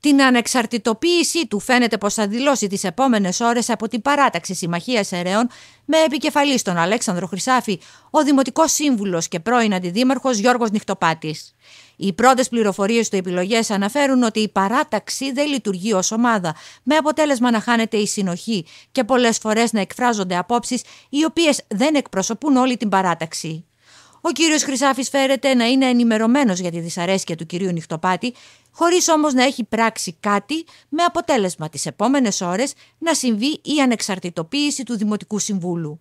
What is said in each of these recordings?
την ανεξαρτητοποίησή του φαίνεται πως θα δηλώσει τις επόμενες ώρες από την παράταξη Συμμαχίας Ερέων με επικεφαλής τον Αλέξανδρο Χρυσάφη, ο Δημοτικός Σύμβουλος και πρώην Αντιδήμαρχος Γιώργος Νυχτοπάτης. Οι πρώτες πληροφορίες του επιλογές αναφέρουν ότι η παράταξη δεν λειτουργεί ως ομάδα, με αποτέλεσμα να χάνεται η συνοχή και πολλές φορές να εκφράζονται απόψεις οι οποίες δεν εκπροσωπούν όλη την παράταξη. Ο κύριος Χρυσάφης φέρεται να είναι ενημερωμένος για τη δυσαρέσκεια του κυρίου Νιχτοπάτη, χωρίς όμως να έχει πράξει κάτι με αποτέλεσμα τις επόμενες ώρες να συμβεί η ανεξαρτητοποίηση του Δημοτικού Συμβούλου.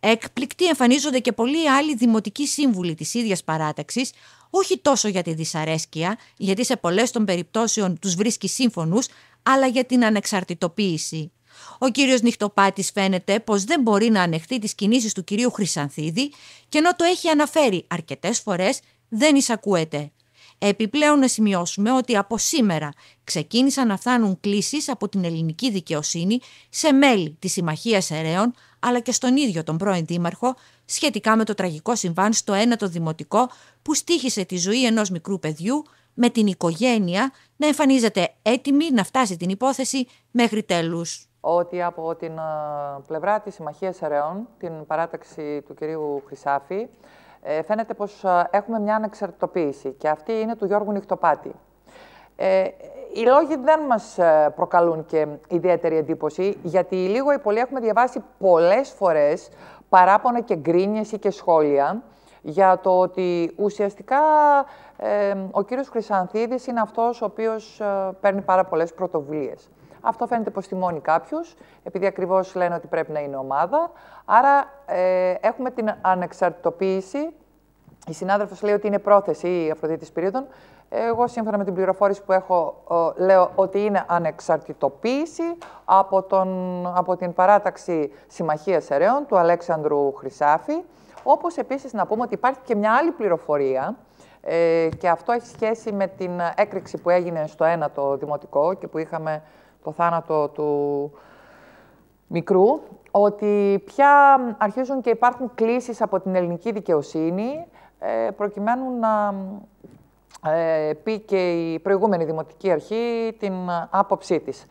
Έκπληκτοι εμφανίζονται και πολλοί άλλοι δημοτικοί σύμβουλοι της ίδιας παράταξης, όχι τόσο για τη δυσαρέσκεια, γιατί σε πολλές των περιπτώσεων τους βρίσκει σύμφωνους, αλλά για την ανεξαρτητοποίηση. Ο κύριος Νυχτοπάτης φαίνεται πως δεν μπορεί να ανεχτεί τις κινήσεις του κυρίου Χρυσανθίδη και ενώ το έχει αναφέρει αρκετές φορές δεν εισακούεται. Επιπλέον να σημειώσουμε ότι από σήμερα ξεκίνησαν να φτάνουν κλήσεις από την ελληνική δικαιοσύνη σε μέλη της Συμμαχίας Εραίων αλλά και στον ίδιο τον πρώην δήμαρχο σχετικά με το τραγικό συμβάν στο ένατο δημοτικό που στήχησε τη ζωή ενός μικρού παιδιού με την οικογένεια να εμφανίζεται έτοιμη να φτάσει την υπόθεση μέχρι τέλους ότι από την ε, πλευρά της Συμμαχίας Ερεών, την παράταξη του κυρίου Χρυσάφη, ε, φαίνεται πως ε, έχουμε μια ανεξαρτητοποίηση και αυτή είναι του Γιώργου Νυχτοπάτη. Ε, οι λόγοι δεν μας προκαλούν και ιδιαίτερη εντύπωση, γιατί λίγο ή πολύ έχουμε διαβάσει πολλές φορές παράπονα και γκρίνιες και σχόλια για το ότι ουσιαστικά ο κύριος Χρυσανθίδης είναι αυτός ο οποίος παίρνει πάρα πολλές πρωτοβουλίες. Αυτό φαίνεται πως τιμώνει κάποιους, επειδή ακριβώς λένε ότι πρέπει να είναι ομάδα. Άρα ε, έχουμε την ανεξαρτητοποίηση. Η συνάδελφος λέει ότι είναι πρόθεση η Αφροδίτης Πυρίδων. Εγώ, σύμφωνα με την πληροφόρηση που έχω, ε, λέω ότι είναι ανεξαρτητοποίηση από, τον, από την παράταξη Συμμαχίας Ερέων του Αλέξανδρου Χρυσάφη. Όπως επίσης να πούμε ότι υπάρχει και μια άλλη πληροφορία, ε, και αυτό έχει σχέση με την έκρηξη που έγινε στο ένα το δημοτικό και που είχαμε το θάνατο του μικρού, ότι πια αρχίζουν και υπάρχουν κλήσεις από την ελληνική δικαιοσύνη, ε, προκειμένου να ε, πει και η προηγούμενη Δημοτική Αρχή την άποψή της.